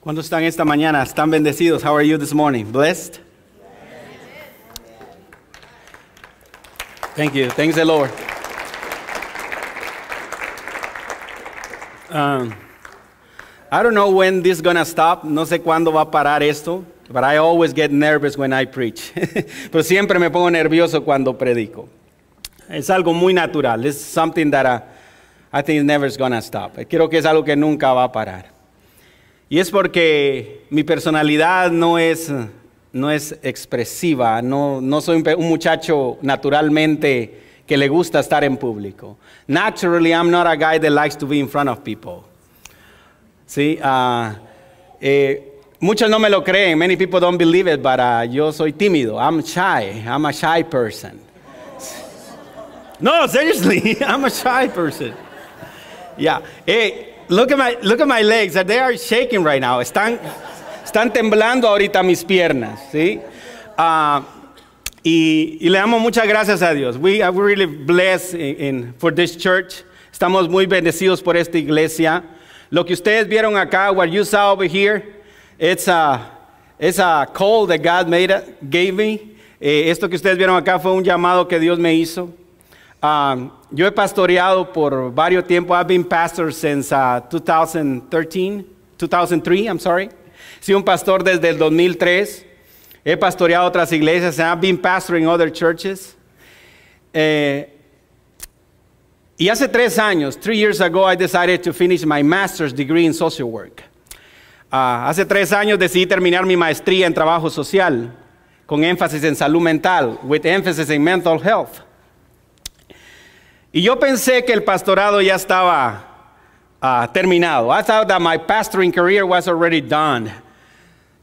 ¿Cuántos están esta mañana? ¿Están bendecidos? How are you this morning? Blessed? Thank you. Thanks the Lord. Um, I don't know when this is going to stop. No sé cuándo va a parar esto. But I always get nervous when I preach. Pero siempre me pongo nervioso cuando predico. Es algo muy natural. It's something that I, uh, I think never is going to stop. Creo que es algo que nunca va a parar. Y es porque mi personalidad no es, no es expresiva, no, no soy un, muchacho naturalmente que le gusta estar en público. Naturally, I'm not a guy that likes to be in front of people. Sí, ah, eh, muchos no me lo creen, many people don't believe it, but ah, yo soy tímido, I'm shy, I'm a shy person. No, seriously, I'm a shy person. Yeah. Eh, Look at my, look at my legs. They are shaking right now. Están, están temblando ahorita mis piernas, ¿sí? Ah, y, y, le damos muchas gracias a Dios. We are really blessed in, for this church. Estamos muy bendecidos por esta iglesia. Lo que ustedes vieron acá, what you saw over here, it's a, it's a call that God made, gave me. Eh, esto que ustedes vieron acá fue un llamado que Dios me hizo. Um, yo he pastoreado por varios tiempo. I've been pastor since uh, 2013, 2003, I'm sorry. Soy un pastor desde el 2003. He pastoreado otras iglesias and I've been pastoring other churches. Eh, y hace tres años, three years ago, I decided to finish my master's degree in social work. Uh, hace tres años decidí terminar mi maestría en trabajo social con énfasis en salud mental, with emphasis in mental health. Y yo pensé que el pastorado ya estaba ah, terminado. I thought that my pastoring career was already done.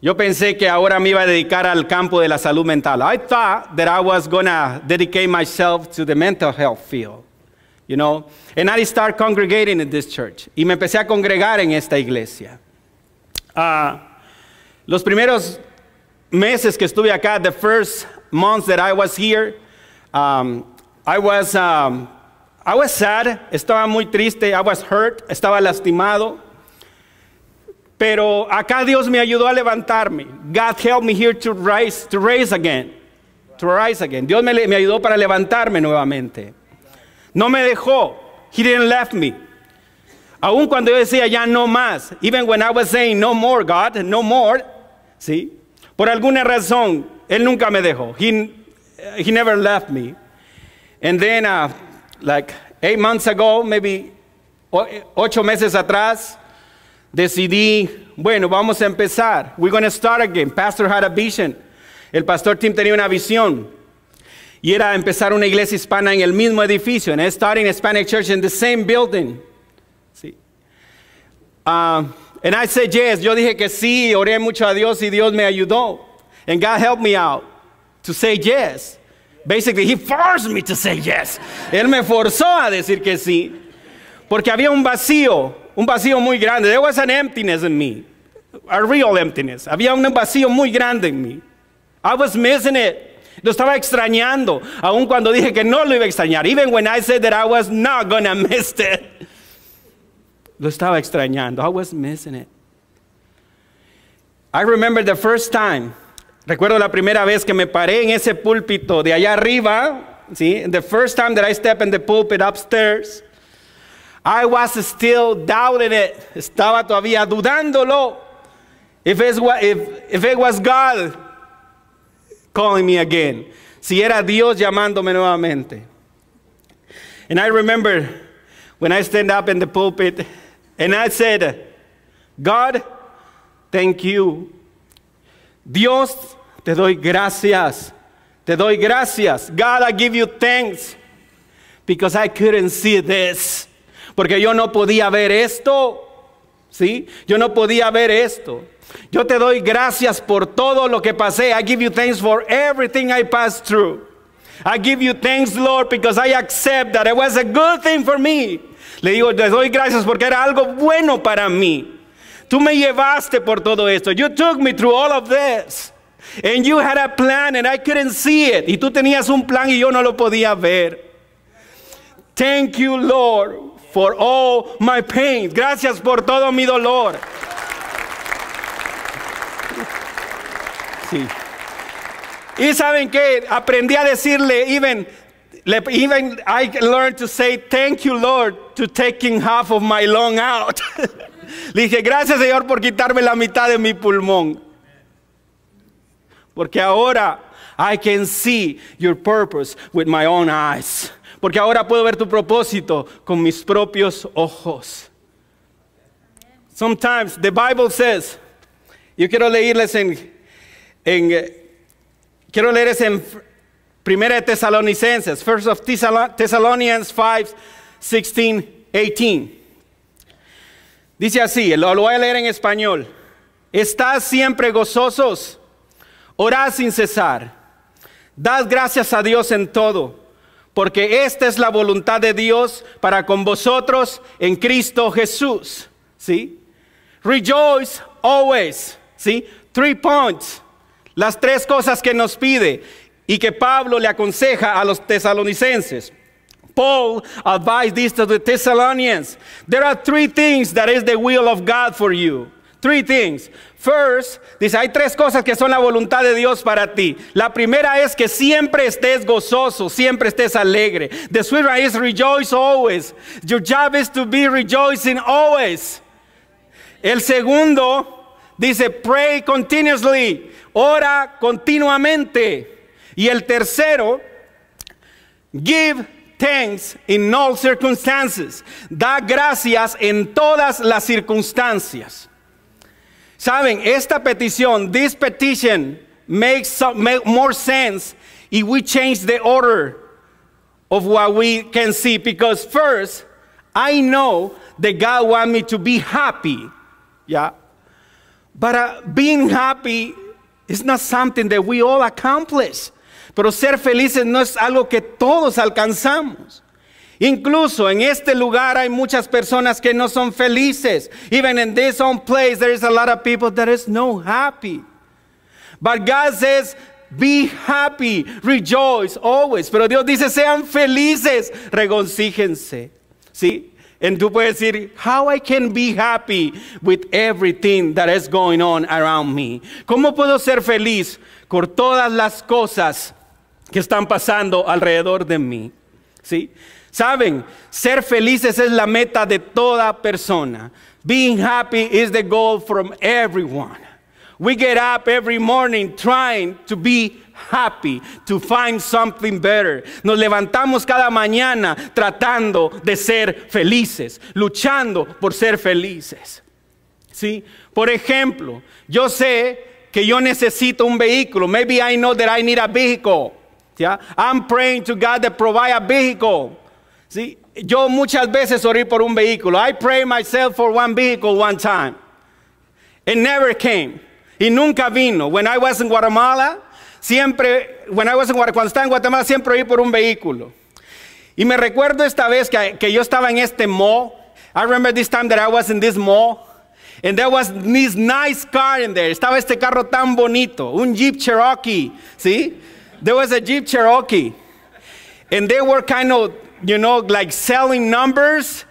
Yo pensé que ahora me iba a dedicar al campo de la salud mental. I thought that I was going to dedicate myself to the mental health field. You know, and I started congregating in this church. Y me empecé a congregar en esta iglesia. Ah, los primeros meses que estuve acá, the first months that I was here, um, I was um, I was sad, estaba muy triste, I was hurt, estaba lastimado. Pero acá Dios me ayudó a levantarme. God helped me here to rise, to raise again. To rise again. Dios me, ayudó para levantarme nuevamente. No me dejó. He didn't left me. Aún cuando yo decía ya no más, even when I was saying no more, God, no more, ¿sí? Por alguna razón, Él nunca me dejó. He, he never left me. And then uh, like eight months ago, maybe ocho meses atrás, decidí, bueno, vamos a empezar. We're going to start again. Pastor had a vision. El pastor Tim tenía una visión. Y era empezar una iglesia hispana en el mismo edificio. And starting a Hispanic church in the same building. Sí. Uh, and I said yes. Yo dije que sí. Oré mucho a Dios y Dios me ayudó. And God helped me out to say yes. Basically, he forced me to say yes. Él me forzó a decir que sí. Porque había un vacío, un vacío muy grande. There was an emptiness in me. A real emptiness. Había un vacío muy grande en mí. I was missing it. Lo estaba extrañando, aun cuando dije que no lo iba a extrañar. Even when I said that I was not gonna miss it. Lo estaba extrañando. I was missing it. I remember the first time Recuerdo la primera vez que me paré en ese púlpito de allá arriba, ¿sí? The first time that I stepped in the pulpit upstairs, I was still doubting it. Estaba todavía dudándolo. if, if it was God calling me again. Si era Dios llamándome nuevamente. And I remember when I stand up in the pulpit and I said, God, thank you. Dios, te doy gracias. Te doy gracias. God, I give you thanks. Because I couldn't see this. Porque yo no podía ver esto. ¿Sí? Yo no podía ver esto. Yo te doy gracias por todo lo que pasé. I give you thanks for everything I passed through. I give you thanks, Lord, because I accept that it was a good thing for me. Le digo, te doy gracias porque era algo bueno para mí. Tú me llevaste por todo esto. You took me through all of this. And you had a plan and I couldn't see it. Y tú tenías un plan y yo no lo podía ver. Thank you, Lord, for all my pain. Gracias por todo mi dolor. Sí. Y saben que aprendí a decirle, even, even I learned to say, thank you, Lord, to taking half of my lung out. Le dije, gracias, Señor, por quitarme la mitad de mi pulmón. Porque ahora I can see your purpose with my own eyes. Porque ahora puedo ver tu propósito con mis propios ojos. Sometimes the Bible says, yo quiero leerles en, eh, quiero leerles en Primera de Tesalonicenses, First of Thessalonians 5, 16, 18. Dice así, lo voy a leer en español. Estás siempre gozosos Orad sin cesar. Dad gracias a Dios en todo, porque esta es la voluntad de Dios para con vosotros en Cristo Jesús. ¿Sí? Rejoice always. ¿Sí? Three points. Las tres cosas que nos pide y que Pablo le aconseja a los tesalonicenses. Paul advised this to the Thessalonians. There are three things that is the will of God for you. Three things. First, dice, hay tres cosas que son la voluntad de Dios para ti. La primera es que siempre estés gozoso, siempre estés alegre. The sweetheart is rejoice always. Your job is to be rejoicing always. El segundo dice, pray continuously. Ora continuamente. Y el tercero, give thanks in all circumstances. Da gracias en todas las circunstancias. Saben, esta petición, this petition, makes some, make more sense if we change the order of what we can see. Because first, I know that God wants me to be happy. Yeah. But uh, being happy is not something that we all accomplish. Pero ser felices no es algo que todos alcanzamos. Incluso en este lugar hay muchas personas que no son felices. Even in this own place, there is a lot of people that is no happy. But God says, be happy, rejoice always. Pero Dios dice, sean felices, regocíjense. ¿Sí? And tú puedes decir, how I can be happy with everything that is going on around me. ¿Cómo puedo ser feliz con todas las cosas que están pasando alrededor de mí? ¿Sí? Saben, ser felices es la meta de toda persona. Being happy is the goal from everyone. We get up every morning trying to be happy, to find something better. Nos levantamos cada mañana tratando de ser felices, luchando por ser felices. ¿Sí? Por ejemplo, yo sé que yo necesito un vehículo. Maybe I know that I need a vehicle. I'm praying to God to provide a vehicle. ¿Sí? Yo muchas veces oré por un vehículo. I prayed myself for one vehicle one time. It never came. Y nunca vino. When I was in Guatemala, siempre, when I was in cuando estaba en Guatemala, siempre oí por un vehículo. Y me recuerdo esta vez que, que yo estaba en este mall. I remember this time that I was in this mall. And there was this nice car in there. Estaba este carro tan bonito, un Jeep Cherokee, ¿sí? There was a Jeep Cherokee. And they were kind of you know, like selling numbers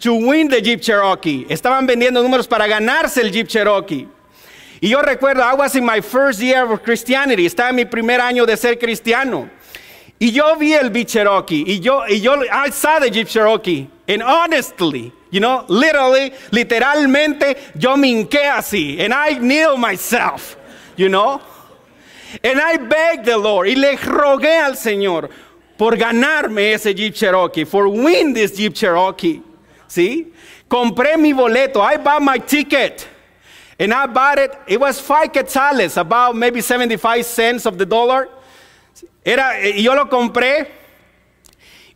to win the Jeep Cherokee. Estaban vendiendo números para ganarse el Jeep Cherokee. Y yo recuerdo, I was in my first year of Christianity, estaba en mi primer año de ser cristiano. Y yo vi el Jeep Cherokee, y yo, y yo, I saw the Jeep Cherokee, and honestly, you know, literally, literalmente, yo me hinqué así, and I kneel myself, you know. And I begged the Lord, y le rogué al Señor, por ganarme ese Jeep Cherokee, for win this Jeep Cherokee. ¿Sí? Compré mi boleto, I bought my ticket. And I bought it, it was five quetzales, about maybe 75 cents of the dollar. Era, yo lo compré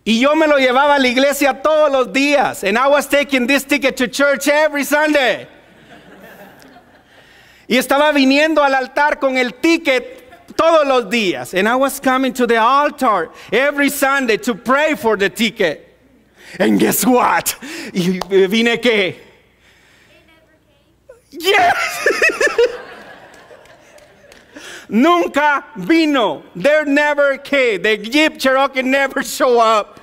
y yo me lo llevaba a la iglesia todos los días. And I was taking this ticket to church every Sunday. y estaba viniendo al altar con el ticket todos los días. And I was coming to the altar every Sunday to pray for the ticket. And guess what? Y vine que. Yes! Nunca vino. They never came. The Jeep Cherokee never show up.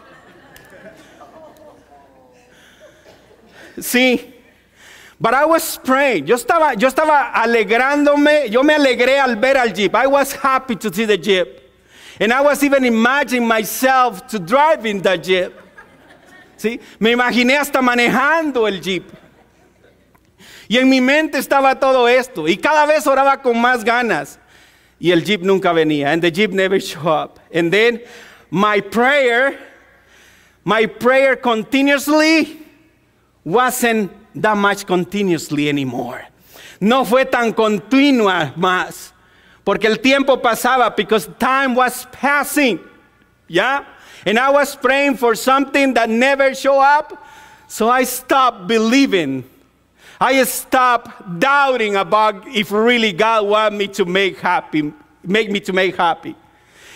See? But I was praying. Yo estaba, yo estaba alegrándome. Yo me alegré al ver al jeep. I was happy to see the jeep. And I was even imagining myself to driving the jeep. ¿Sí? Me imaginé hasta manejando el jeep. Y en mi mente estaba todo esto. Y cada vez oraba con más ganas. Y el jeep nunca venía. And the jeep never showed up. And then my prayer, my prayer continuously wasn't that much continuously anymore. No fue tan continua más, porque el tiempo pasaba, because time was passing. Yeah? And I was praying for something that never show up, so I stopped believing. I stopped doubting about if really God wanted me to make happy, make me to make happy.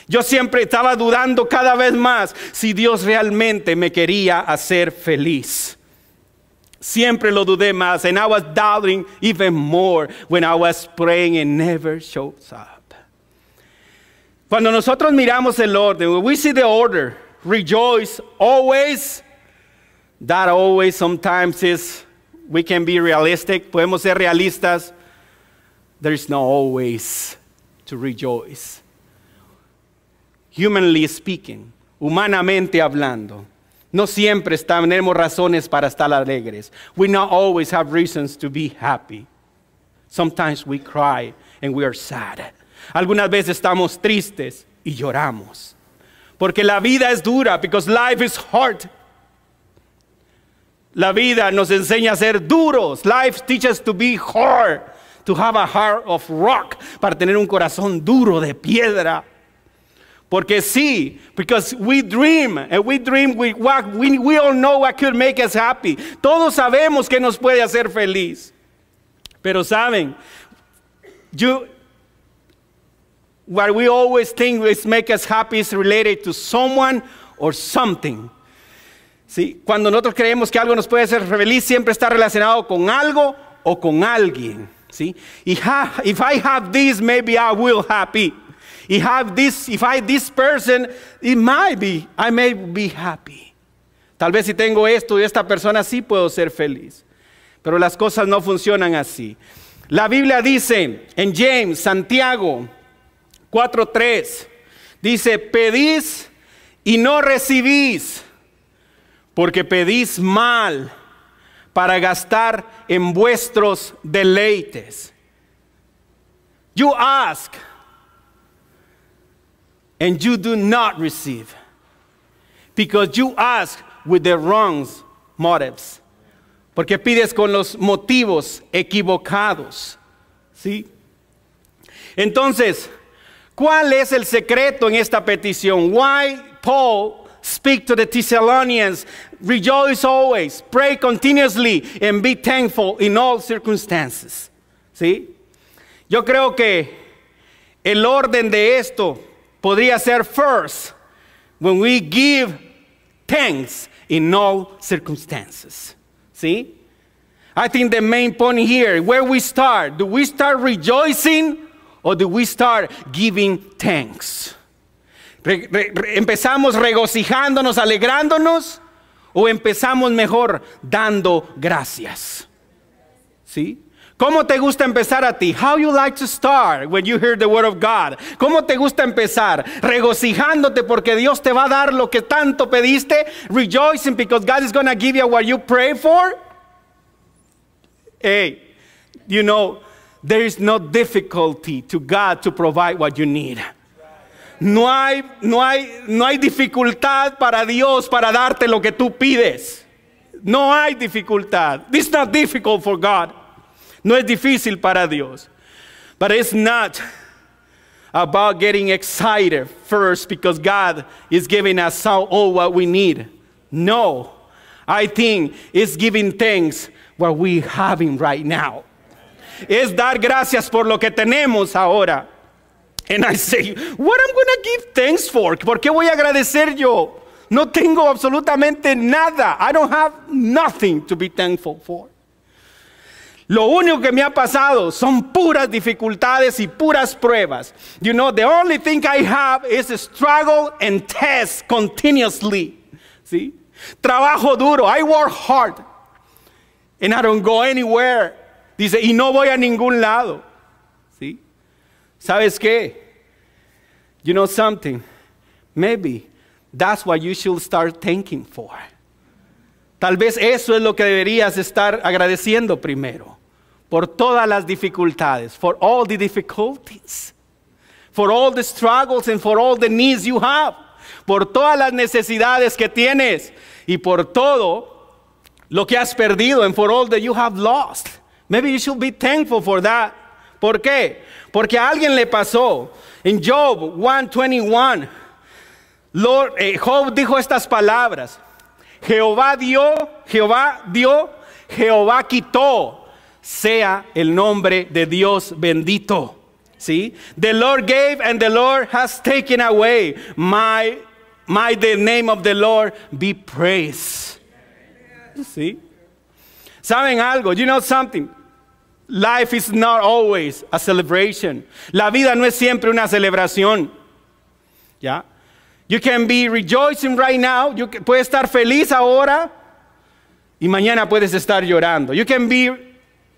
Yo siempre estaba dudando cada vez más si Dios realmente me quería hacer feliz. Siempre lo dudé más. And I was doubting even more when I was praying and never shows up. Cuando nosotros miramos el orden, when we see the order, rejoice always. That always sometimes is, we can be realistic. Podemos ser realistas. There is no always to rejoice. Humanly speaking, humanamente hablando. No siempre tenemos razones para estar alegres. We not always have reasons to be happy. Sometimes we cry and we are sad. Algunas veces estamos tristes y lloramos. Porque la vida es dura, because life is hard. La vida nos enseña a ser duros. Life teaches to be hard, to have a heart of rock, para tener un corazón duro de piedra. Porque see, because we dream, and we dream with what we, we all know what could make us happy. Todos sabemos que nos puede hacer feliz. Pero saben, you, what we always think is make us happy is related to someone or something. ¿Sí? Cuando nosotros creemos que algo nos puede hacer feliz, siempre está relacionado con algo o con alguien. ¿sí? If I have this, maybe I will happy. If have this, if I this person, it might be, I may be happy. Tal vez si tengo esto y esta persona sí puedo ser feliz. Pero las cosas no funcionan así. La Biblia dice en James, Santiago 4:3, dice, pedís y no recibís, porque pedís mal para gastar en vuestros deleites. You ask and you do not receive because you ask with the wrong motives. Porque pides con los motivos equivocados. ¿Sí? Entonces, ¿cuál es el secreto en esta petición? Why Paul speak to the Thessalonians, rejoice always, pray continuously and be thankful in all circumstances. ¿Sí? Yo creo que el orden de esto podría ser first when we give thanks in all circumstances. See? I think the main point here, where we start, do we start rejoicing or do we start giving thanks? Re, re, re, ¿Empezamos regocijándonos, alegrándonos o empezamos mejor dando gracias? ¿Sí? ¿Cómo te gusta empezar a ti? How you like to start when you hear the word of God? ¿Cómo te gusta empezar? Regocijándote porque Dios te va a dar lo que tanto pediste. Rejoicing because God is going to give you what you pray for. Hey, you know, there is no difficulty to God to provide what you need. No hay, no hay, no hay dificultad para Dios para darte lo que tú pides. No hay dificultad. It's not difficult for God. No es difícil para Dios. But it's not about getting excited first because God is giving us all what we need. No, I think it's giving thanks what we having right now. Es dar gracias por lo que tenemos ahora. And I say, what I'm going to give thanks for? ¿Por qué voy a agradecer yo? No tengo absolutamente nada. I don't have nothing to be thankful for. Lo único que me ha pasado son puras dificultades y puras pruebas. You know, the only thing I have is struggle and test continuously. ¿Sí? Trabajo duro. I work hard. And I don't go anywhere. Dice, y no voy a ningún lado. ¿Sí? ¿Sabes qué? You know something? Maybe that's what you should start thanking for. Tal vez eso es lo que deberías estar agradeciendo primero por todas las dificultades, for all the difficulties, for all the struggles and for all the needs you have, por todas las necesidades que tienes y por todo lo que has perdido and for all that you have lost. Maybe you should be thankful for that. ¿Por qué? Porque a alguien le pasó en Job 1:21 Lord, eh, Job dijo estas palabras: Jehová dio, Jehová dio, Jehová quitó sea el nombre de Dios bendito. ¿Sí? The Lord gave and the Lord has taken away. My, my the name of the Lord be praised. ¿Sí? ¿Saben algo? You know something? Life is not always a celebration. La vida no es siempre una celebración. ¿Ya? You can be rejoicing right now. You can, puedes estar feliz ahora y mañana puedes estar llorando. You can be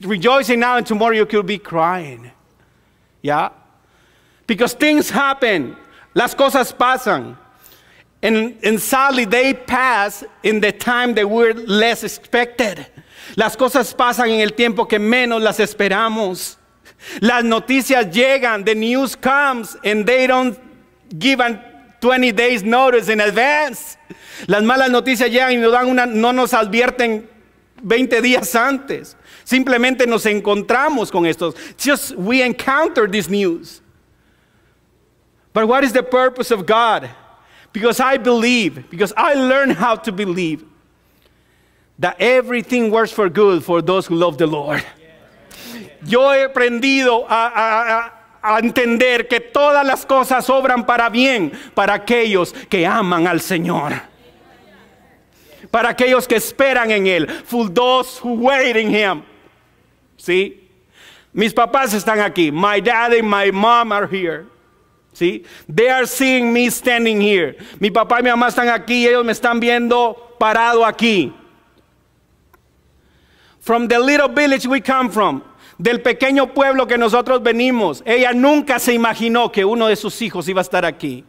rejoicing now, and tomorrow you could be crying. Yeah? Because things happen, las cosas pasan. And, sadly, they pass in the time that we're less expected. Las cosas pasan en el tiempo que menos las esperamos. Las noticias llegan, the news comes, and they don't give a 20 days notice in advance. Las malas noticias llegan y no, dan una, no nos advierten 20 días antes. Simplemente nos encontramos con estos. Just we encounter this news. But what is the purpose of God? Because I believe, because I learn how to believe that everything works for good for those who love the Lord. Yo he aprendido a, a a entender que todas las cosas obran para bien para aquellos que aman al Señor. Para aquellos que esperan en Él. For those who wait in Him. ¿sí? Mis papás están aquí. My dad and my mom are here. ¿Sí? They are seeing me standing here. Mi papá y mi mamá están aquí, ellos me están viendo parado aquí. From the little village we come from, del pequeño pueblo que nosotros venimos, ella nunca se imaginó que uno de sus hijos iba a estar aquí.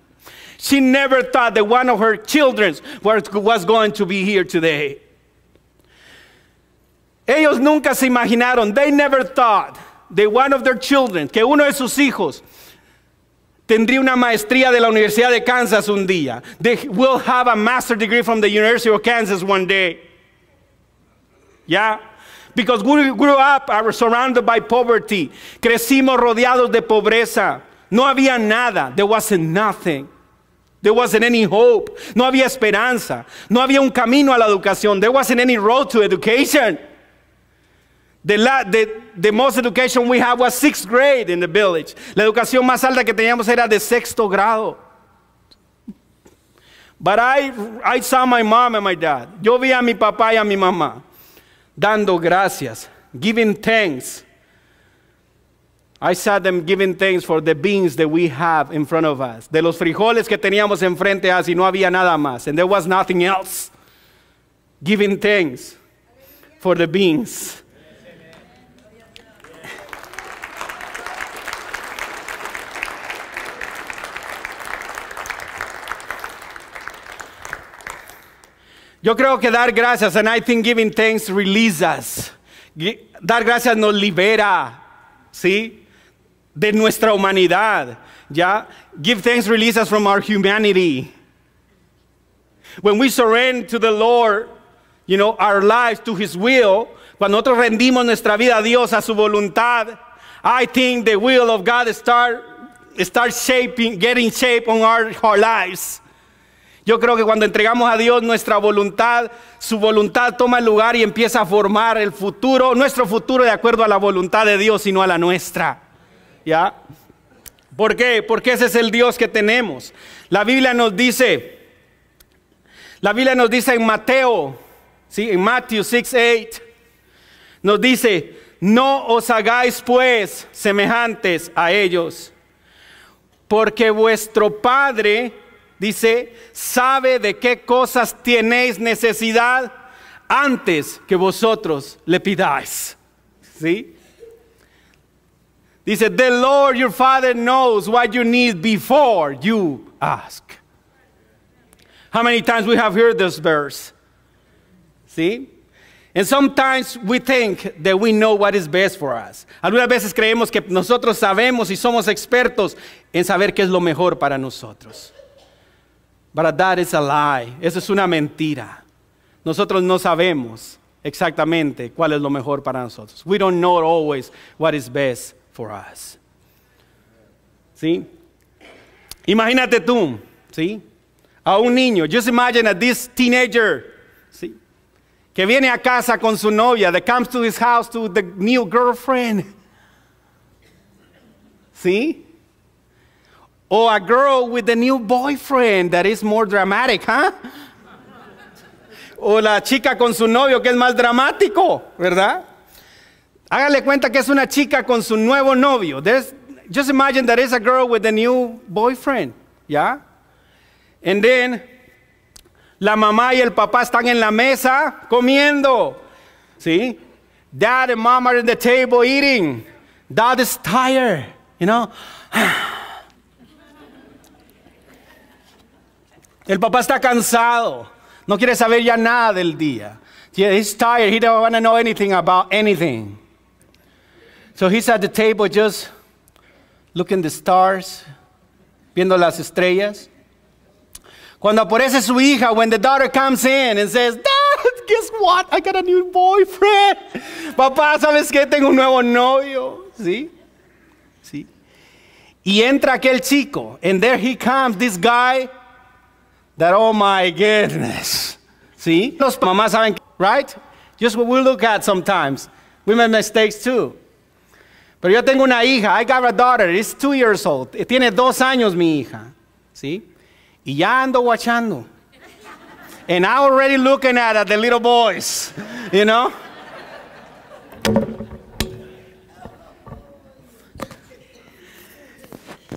She never thought that one of her children was going to be here today nunca se imaginaron, they never thought, that one of their children, que uno de sus hijos tendría una maestría de la Universidad de Kansas un día. They will have a master degree from the University of Kansas one day. Yeah. Because we grew up, uh, surrounded by poverty. Crecimos rodeados de pobreza. No había nada. There wasn't nothing. There wasn't any hope. No había esperanza. No había un camino a la educación. There wasn't any road to education. The, la, the, the, most education we had was sixth grade in the village. La educación más alta que teníamos era de sexto grado. But I, I saw my mom and my dad. Yo vi a mi papá y a mi mamá dando gracias, giving thanks. I saw them giving thanks for the beans that we have in front of us, de los frijoles que teníamos enfrente a us y no había nada más, and there was nothing else. Giving thanks for the beans. Yo creo que dar gracias, and I think giving thanks releases. Dar gracias nos libera, ¿sí? De nuestra humanidad, ¿ya? Give thanks releases from our humanity. When we surrender to the Lord, you know, our lives to His will, cuando nosotros rendimos nuestra vida a Dios, a su voluntad, I think the will of God start, start shaping, getting shape on our, our lives. Yo creo que cuando entregamos a Dios nuestra voluntad, su voluntad toma lugar y empieza a formar el futuro, nuestro futuro de acuerdo a la voluntad de Dios y no a la nuestra. ¿Ya? ¿Por qué? Porque ese es el Dios que tenemos. La Biblia nos dice, la Biblia nos dice en Mateo, ¿sí? en Mateo 6, 8, nos dice, no os hagáis pues semejantes a ellos, porque vuestro Padre Dice, sabe de qué cosas tenéis necesidad antes que vosotros le pidáis. ¿Sí? Dice, the Lord your Father knows what you need before you ask. How many times we have heard this verse? ¿Sí? And sometimes we think that we know what is best for us. Algunas veces creemos que nosotros sabemos y somos expertos en saber qué es lo mejor para nosotros. But that is a lie. Eso es una mentira. Nosotros no sabemos exactamente cuál es lo mejor para nosotros. We don't know always what is best for us. ¿Sí? Imagínate tú, ¿sí? A un niño, just imagine a this teenager, ¿sí? Que viene a casa con su novia, that comes to his house to the new girlfriend. ¿Sí? Or oh, a girl with a new boyfriend that is more dramatic, huh? o la chica con su novio que es más dramático, ¿verdad? Hágale cuenta que es una chica con su nuevo novio. There's, just imagine that is a girl with a new boyfriend, ¿ya? Yeah? And then la mamá y el papá están en la mesa comiendo, ¿sí? Dad and mom are at the table eating. Dad is tired, you know. El papá está cansado. No quiere saber ya nada del día. He's tired. He don't want to know anything about anything. So he's at the table just looking the stars, viendo las estrellas. Cuando aparece su hija, when the daughter comes in and says, Dad, guess what? I got a new boyfriend. Papá, ¿sabes qué? Tengo un nuevo novio. ¿Sí? ¿Sí? Y entra aquel chico, and there he comes, this guy that, oh my goodness. See? mamas right? Just what we look at sometimes. We make mistakes too. Pero yo tengo una hija, I got a daughter, it's two years old. Tiene dos años mi hija. ¿Sí? Y ya ando watchando. And I already looking at, at the little boys, you know?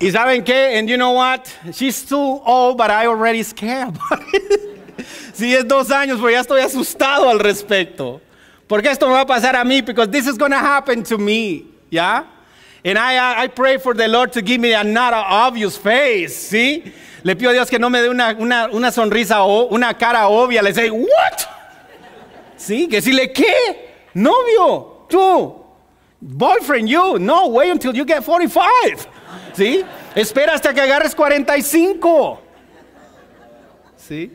¿Y saben qué? And you know what? She's too old, but I already scared. si es dos años, pero ya estoy asustado al respecto. Porque esto me va a pasar a mí, because this is going to happen to me. ¿Ya? And I, I pray for the Lord to give me a another obvious face. ¿Sí? Le pido a Dios que no me dé una, una, una sonrisa o una cara obvia. Le digo, ¿what? ¿Sí? Que si le, ¿qué? Novio, tú, boyfriend, you. No, wait until you get 45. ¿Sí? Espera hasta que agarres 45. ¿Sí?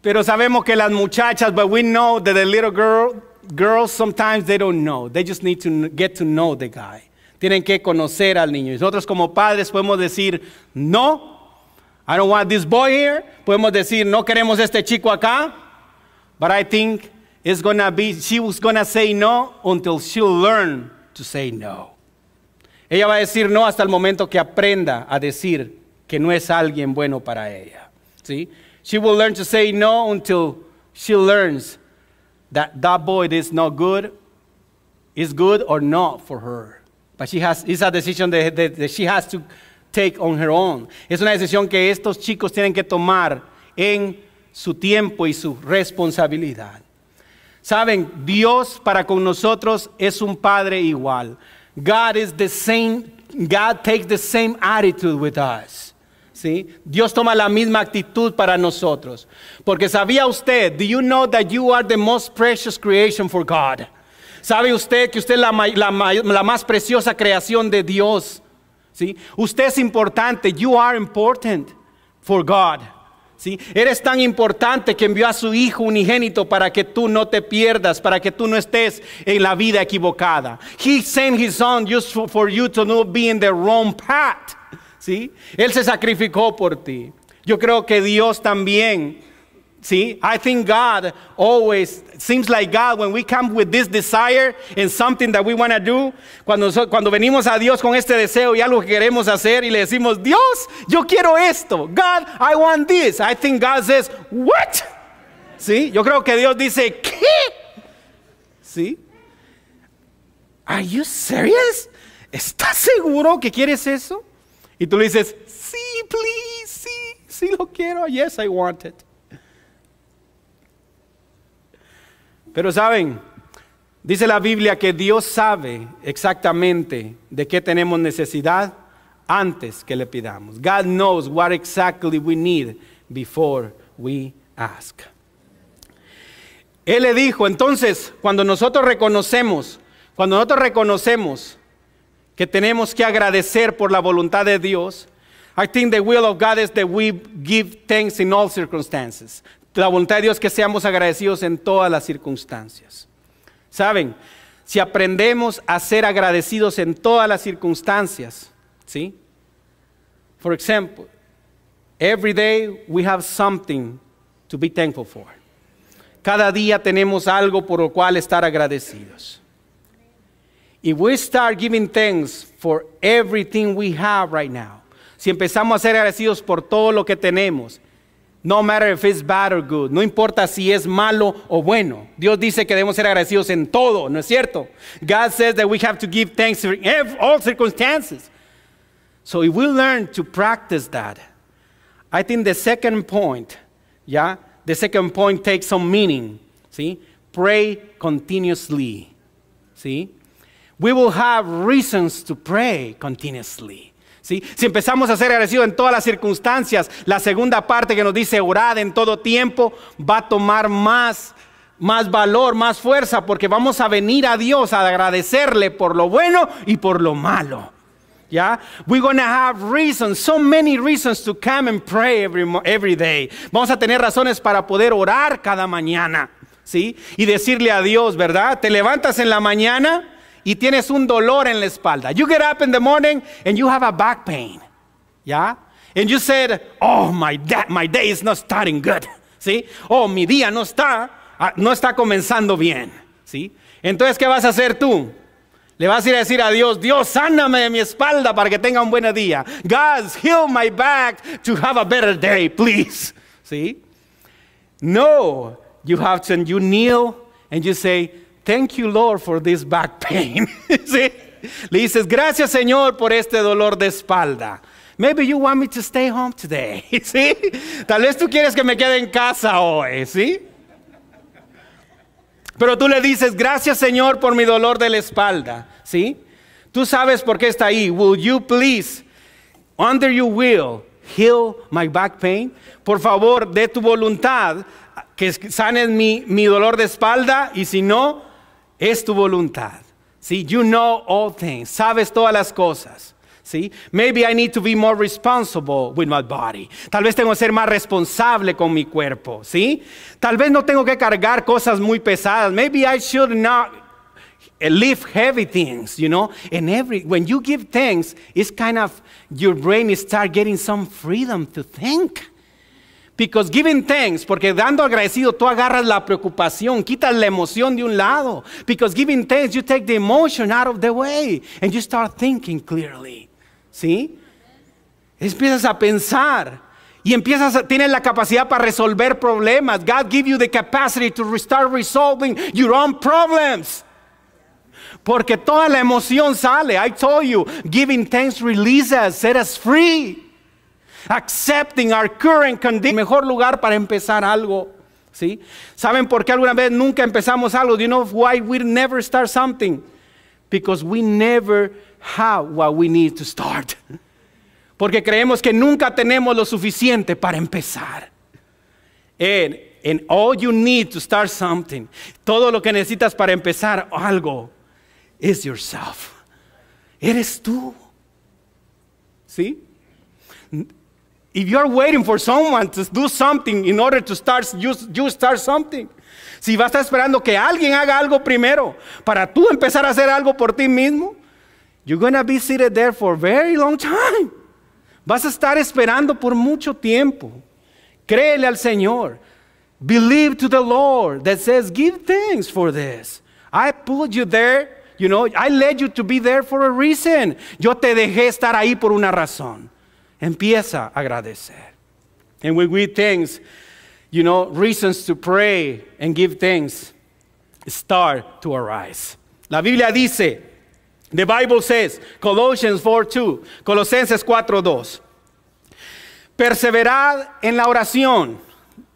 Pero sabemos que las muchachas, but we know that the little girl, girls sometimes they don't know. They just need to get to know the guy. Tienen que conocer al niño. Y nosotros como padres podemos decir, no, I don't want this boy here. Podemos decir, no queremos este chico acá. But I think it's gonna be, she was gonna say no until she learn to say no. Ella va a decir no hasta el momento que aprenda a decir que no es alguien bueno para ella. ¿sí? She will learn to say no until she learns that that boy is not good, is good or not for her. But she has, it's a decision that, that, that she has to take on her own. Es una decisión que estos chicos tienen que tomar en su tiempo y su responsabilidad. Saben, Dios para con nosotros es un Padre igual. God is the same, God takes the same attitude with us. ¿Sí? Dios toma la misma actitud para nosotros. Porque sabía usted, do you know that you are the most precious creation for God? ¿Sabe usted que usted es la, la, la más preciosa creación de Dios? ¿Sí? Usted es importante, you are important for God. Eres tan importante que envió a su Hijo unigénito para que tú no te pierdas, para que tú no estés en la vida equivocada. He sent His Son just for, you to not be in the wrong path. Él se sacrificó por ti. Yo creo que Dios también See, I think God always seems like God when we come with this desire and something that we want to do. Cuando, cuando venimos a Dios con este deseo y algo que queremos hacer y le decimos, Dios, yo quiero esto. God, I want this. I think God says, What? Sí, yo creo que Dios dice, ¿qué? Sí. Are you serious? ¿Estás seguro que quieres eso? Y tú le dices, Sí, please, sí, sí lo quiero. Yes, I want it. Pero saben, dice la Biblia que Dios sabe exactamente de qué tenemos necesidad antes que le pidamos. God knows what exactly we need before we ask. Él le dijo, entonces, cuando nosotros reconocemos, cuando nosotros reconocemos que tenemos que agradecer por la voluntad de Dios, I think the will of God is that we give thanks in all circumstances. La voluntad de Dios es que seamos agradecidos en todas las circunstancias. ¿Saben? Si aprendemos a ser agradecidos en todas las circunstancias, ¿sí? For example, every day we have something to be thankful for. Cada día tenemos algo por lo cual estar agradecidos. If we start giving thanks for everything we have right now, si empezamos a ser agradecidos por todo lo que tenemos, No matter if it's bad or good. No importa si es malo o bueno. Dios dice que debemos ser agradecidos en todo, ¿no es cierto? God says that we have to give thanks for all circumstances. So if we learn to practice that, I think the second point, yeah, the second point takes some meaning. See? Pray continuously. See? We will have reasons to pray continuously. Si empezamos a ser agradecidos en todas las circunstancias, la segunda parte que nos dice orad en todo tiempo va a tomar más, más valor, más fuerza, porque vamos a venir a Dios a agradecerle por lo bueno y por lo malo. Yeah? We're gonna have reasons, so many reasons to come and pray every, every day. Vamos a tener razones para poder orar cada mañana, ¿sí? Y decirle a Dios, ¿verdad? Te levantas en la mañana y tienes un dolor en la espalda. You get up in the morning and you have a back pain. ¿Ya? And you said, oh, my, my day is not starting good. ¿Sí? Oh, mi día no está, ah, no está comenzando bien. ¿Sí? Entonces, ¿qué vas a hacer tú? Le vas a ir a decir a Dios, Dios, sáname de mi espalda para que tenga un buen día. God, heal my back to have a better day, please. ¿Sí? No, you have to, you kneel and you say, thank you Lord for this back pain. Le dices, gracias Señor por este dolor de espalda. Maybe you want me to stay home today. Tal vez tú quieres que me quede en casa hoy, ¿sí? Pero tú le dices, gracias Señor por mi dolor de la espalda, ¿sí? Tú sabes por qué está ahí. Will you please, under your will, heal my back pain? Por favor, de tu voluntad, que sane mi dolor de espalda y si no, es tu voluntad. See, you know all things. Sabes todas las cosas. See, maybe I need to be more responsible with my body. Tal vez tengo que ser más responsable con mi cuerpo. ¿sí? Tal vez no tengo que cargar cosas muy pesadas. Maybe I should not lift heavy things, you know. And every when you give thanks, it's kind of your brain start getting some freedom to think. Because giving thanks, porque dando agradecido tú agarras la preocupación, quitas la emoción de un lado. Because giving thanks, you take the emotion out of the way and you start thinking clearly. ¿Sí? Empiezas a pensar y empiezas a, tener la capacidad para resolver problemas. God give you the capacity to start resolving your own problems. Porque toda la emoción sale. I told you, giving thanks releases, set us free accepting our current condition. Mejor lugar para empezar algo. ¿Sí? ¿Saben por qué alguna vez nunca empezamos algo? Do you know why we never start something? Because we never have what we need to start. Porque creemos que nunca tenemos lo suficiente para empezar. And, all you need to start something, todo lo que necesitas para empezar algo, is yourself. Eres tú. ¿Sí? If you're waiting for someone to do something in order to start, you, you start something. Si vas a estar esperando que alguien haga algo primero para tú empezar a hacer algo por ti mismo, you're going to be seated there for a very long time. Vas a estar esperando por mucho tiempo. Créele al Señor. Believe to the Lord that says, give thanks for this. I put you there, you know, I led you to be there for a reason. Yo te dejé estar ahí por una razón. Empieza a agradecer. And when we things, you know, reasons to pray and give thanks start to arise. La Biblia dice, the Bible says, Colossians 4 2, Colosenses 4 2. Perseverad en la oración.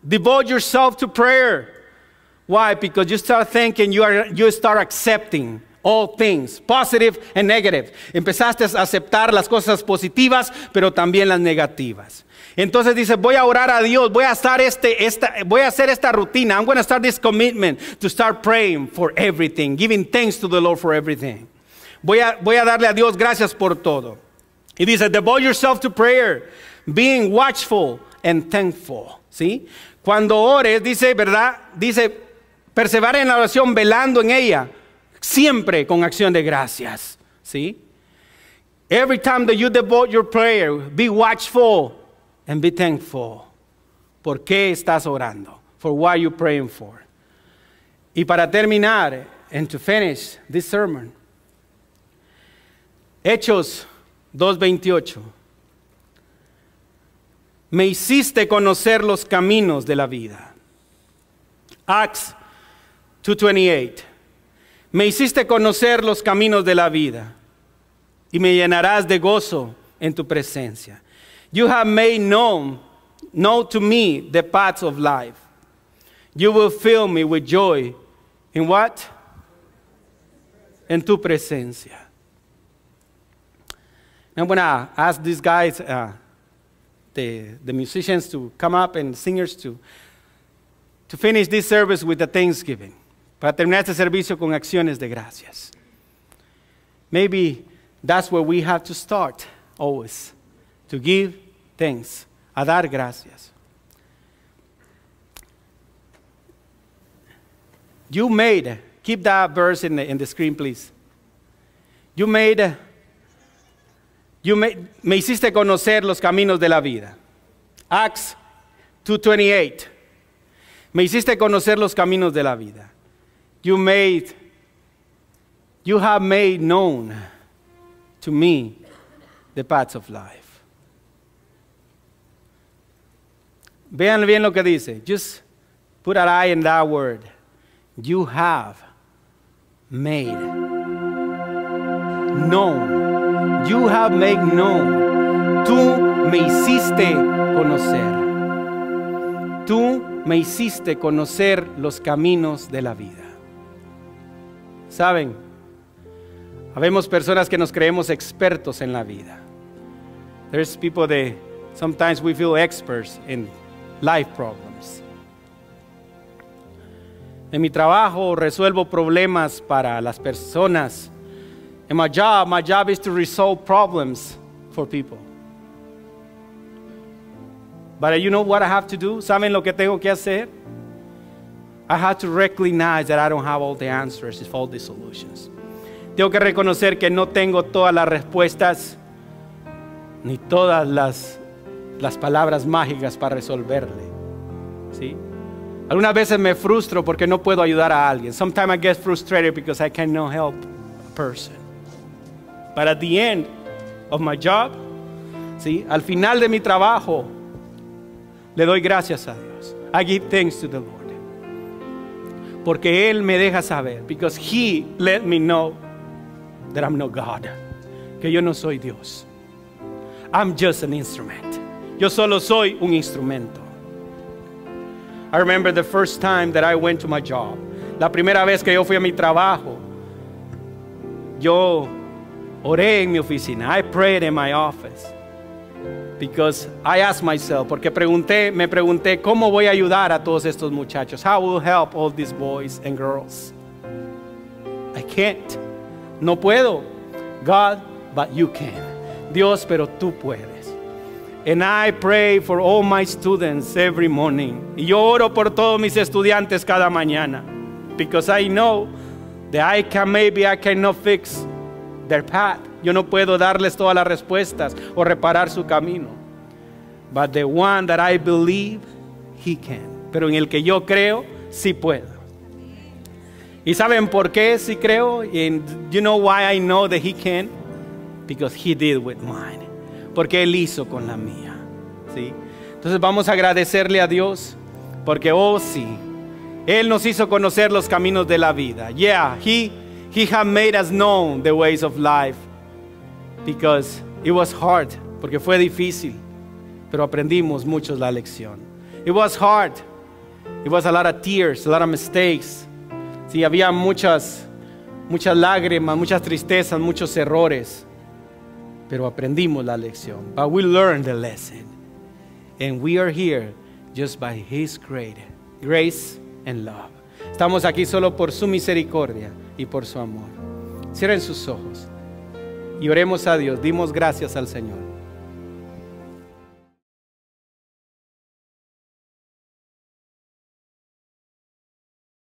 Devote yourself to prayer. Why? Because you start thinking, you, are, you start accepting all things, positive and negative. Empezaste a aceptar las cosas positivas, pero también las negativas. Entonces dice, voy a orar a Dios, voy a hacer este, esta, voy a hacer esta rutina. I'm going to start this commitment to start praying for everything, giving thanks to the Lord for everything. Voy a, voy a darle a Dios gracias por todo. Y dice, devote yourself to prayer, being watchful and thankful. ¿Sí? Cuando ores, dice, ¿verdad? Dice, perseverar en la oración, velando en ella siempre con acción de gracias. ¿Sí? Every time that you devote your prayer, be watchful and be thankful. ¿Por qué estás orando? For what you're praying for. Y para terminar, and to finish this sermon, Hechos 2:28. Me hiciste conocer los caminos de la vida. Acts 2:28. Me hiciste conocer los caminos de la vida y me llenarás de gozo en tu presencia. You have made known, known to me the paths of life. You will fill me with joy. In what? In tu presencia. I'm going to ask these guys, uh, the, the musicians, to come up and singers to, to finish this service with the thanksgiving. Para terminar este servicio con acciones de gracias. Maybe that's where we have to start always. To give thanks. A dar gracias. You made, keep that verse in the, screen, please. You made, you made, me hiciste conocer los caminos de la vida. Acts 2.28. Me hiciste conocer los caminos de la vida you made, you have made known to me the paths of life. Vean bien lo que dice. Just put an eye in that word. You have made known. You have made known. Tú me hiciste conocer. Tú me hiciste conocer los caminos de la vida. Saben, habemos personas que nos creemos expertos en la vida. There's people that sometimes we feel experts in life problems. En mi trabajo resuelvo problemas para las personas. In my job, my job is to resolve problems for people. But you know what I have to do? ¿Saben lo que tengo que hacer? I have to recognize that I don't have all the answers, all the solutions. Tengo que reconocer que no tengo todas las respuestas ni todas las, las palabras mágicas para resolverle. ¿Sí? Algunas veces me frustro porque no puedo ayudar a alguien. Sometimes I get frustrated because I cannot help a person. But at the end of my job, ¿sí? al final de mi trabajo, le doy gracias a Dios. I give thanks to the Lord. Porque Él me deja saber. Because He let me know that I'm no God. Que yo no soy Dios. I'm just an instrument. Yo solo soy un instrumento. I remember the first time that I went to my job. La primera vez que yo fui a mi trabajo. Yo oré en mi oficina. I prayed in my office. because I asked myself, porque pregunté, me pregunté cómo voy a ayudar a todos estos muchachos. How will help all these boys and girls? I can't. No puedo. God, but you can. Dios, pero tú puedes. And I pray for all my students every morning. Y yo oro por todos mis estudiantes cada mañana. Because I know that I can maybe I cannot fix their path. Yo no puedo darles todas las respuestas o reparar su camino. But the one that I believe, he can. Pero en el que yo creo, sí puedo. ¿Y saben por qué sí creo? And you know why I know that he can? Because he did with mine. Porque él hizo con la mía. Entonces vamos a agradecerle a Dios porque oh sí, él nos hizo conocer los caminos de la vida. Yeah, he He had made us known the ways of life because it was hard, porque fue difícil, pero aprendimos mucho la lección. It was hard. It was a lot of tears, a lot of mistakes. Sí, había muchas muchas lágrimas, muchas tristezas, muchos errores, pero aprendimos la lección. But we learned the lesson. And we are here just by his great grace and love. Estamos aquí solo por su misericordia y por su amor. Cierren sus ojos y oremos a Dios. Dimos gracias al Señor.